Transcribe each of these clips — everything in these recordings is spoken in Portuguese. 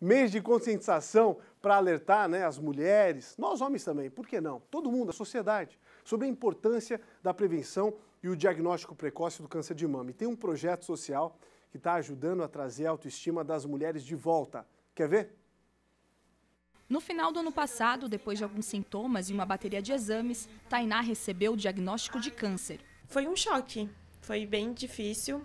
mês de conscientização para alertar né, as mulheres, nós homens também, por que não? Todo mundo, a sociedade, sobre a importância da prevenção e o diagnóstico precoce do câncer de mama. E tem um projeto social que está ajudando a trazer a autoestima das mulheres de volta. Quer ver? No final do ano passado, depois de alguns sintomas e uma bateria de exames, Tainá recebeu o diagnóstico de câncer. Foi um choque, foi bem difícil,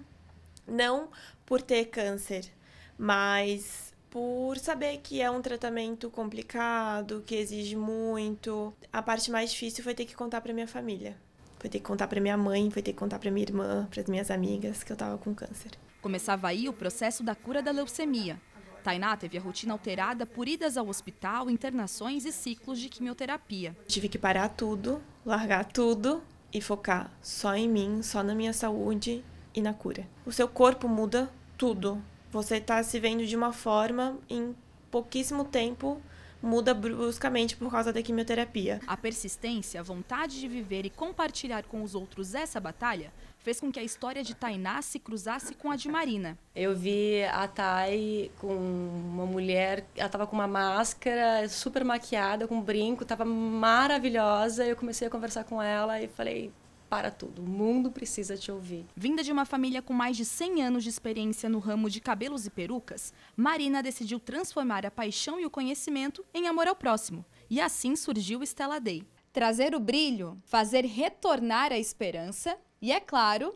não por ter câncer, mas por saber que é um tratamento complicado, que exige muito. A parte mais difícil foi ter que contar para minha família. Foi ter que contar para minha mãe, foi ter que contar para minha irmã, para as minhas amigas que eu estava com câncer. Começava aí o processo da cura da leucemia. Tainá teve a rotina alterada por idas ao hospital, internações e ciclos de quimioterapia. Tive que parar tudo, largar tudo e focar só em mim, só na minha saúde e na cura. O seu corpo muda tudo. Você está se vendo de uma forma em pouquíssimo tempo muda bruscamente por causa da quimioterapia. A persistência, a vontade de viver e compartilhar com os outros essa batalha fez com que a história de Tainá se cruzasse com a de Marina. Eu vi a Tainá com uma mulher, ela estava com uma máscara, super maquiada, com um brinco, estava maravilhosa. Eu comecei a conversar com ela e falei: para tudo. O mundo precisa te ouvir. Vinda de uma família com mais de 100 anos de experiência no ramo de cabelos e perucas, Marina decidiu transformar a paixão e o conhecimento em amor ao próximo. E assim surgiu Stella Day. Trazer o brilho, fazer retornar a esperança e, é claro,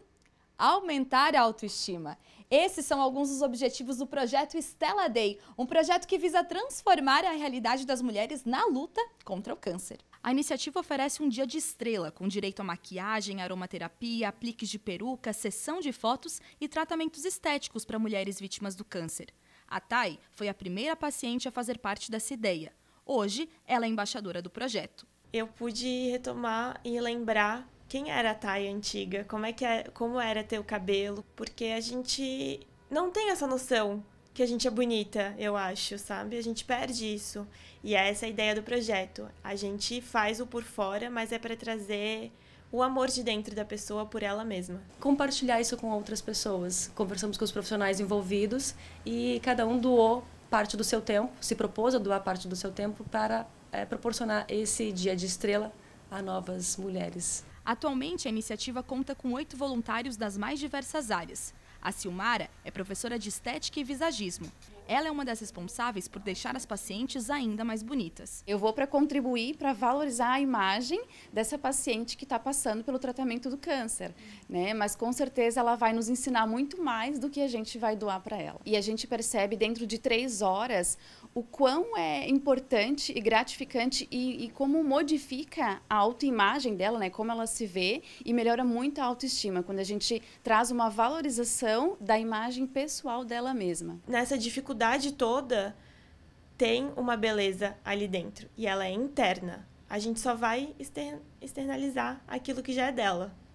aumentar a autoestima. Esses são alguns dos objetivos do projeto Stella Day, um projeto que visa transformar a realidade das mulheres na luta contra o câncer. A iniciativa oferece um dia de estrela, com direito a maquiagem, aromaterapia, apliques de peruca, sessão de fotos e tratamentos estéticos para mulheres vítimas do câncer. A Thay foi a primeira paciente a fazer parte dessa ideia. Hoje, ela é embaixadora do projeto. Eu pude retomar e lembrar quem era a Thay antiga, como, é que é, como era cabelo, porque a gente não tem essa noção que a gente é bonita, eu acho, sabe? A gente perde isso. E é essa a ideia do projeto. A gente faz o por fora, mas é para trazer o amor de dentro da pessoa por ela mesma. Compartilhar isso com outras pessoas. Conversamos com os profissionais envolvidos e cada um doou parte do seu tempo, se propôs a doar parte do seu tempo para é, proporcionar esse dia de estrela a novas mulheres. Atualmente, a iniciativa conta com oito voluntários das mais diversas áreas. A Silmara é professora de estética e visagismo. Ela é uma das responsáveis por deixar as pacientes ainda mais bonitas. Eu vou para contribuir para valorizar a imagem dessa paciente que está passando pelo tratamento do câncer, né? Mas com certeza ela vai nos ensinar muito mais do que a gente vai doar para ela. E a gente percebe dentro de três horas o quão é importante e gratificante e, e, como modifica a autoimagem dela, né? Como ela se vê e melhora muito a autoestima quando a gente traz uma valorização da imagem pessoal dela mesma. Nessa dificuldade toda tem uma beleza ali dentro e ela é interna. A gente só vai externalizar aquilo que já é dela.